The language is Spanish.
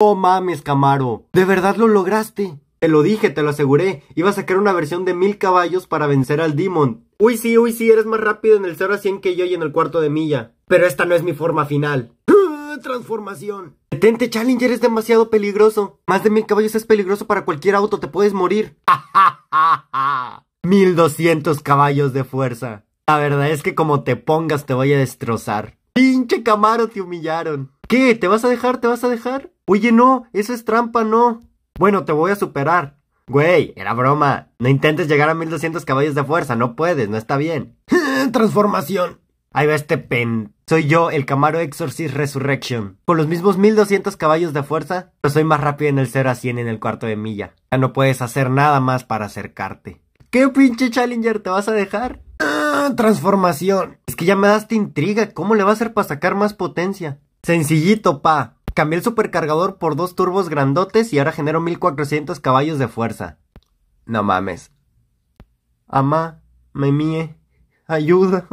Oh mames, Camaro. De verdad lo lograste. Te lo dije, te lo aseguré. Iba a sacar una versión de mil caballos para vencer al Demon. Uy, sí, uy, sí, eres más rápido en el 0 a 100 que yo y en el cuarto de milla. Pero esta no es mi forma final. transformación. Detente, Challenger, es demasiado peligroso. Más de mil caballos es peligroso para cualquier auto, te puedes morir. Mil doscientos caballos de fuerza. La verdad es que como te pongas te voy a destrozar. Pinche Camaro, te humillaron. ¿Qué? ¿Te vas a dejar? ¿Te vas a dejar? Oye, no, eso es trampa, no. Bueno, te voy a superar. Güey, era broma. No intentes llegar a 1200 caballos de fuerza, no puedes, no está bien. Transformación. Ahí va este pen. Soy yo, el Camaro Exorcist Resurrection. Con los mismos 1200 caballos de fuerza, pero soy más rápido en el ser a 100 en el cuarto de milla. Ya no puedes hacer nada más para acercarte. ¿Qué pinche Challenger te vas a dejar? Ah, transformación. Es que ya me daste intriga. ¿Cómo le va a hacer para sacar más potencia? Sencillito, pa. Cambié el supercargador por dos turbos grandotes y ahora genero 1400 caballos de fuerza. No mames. Amá, me mie, ayuda.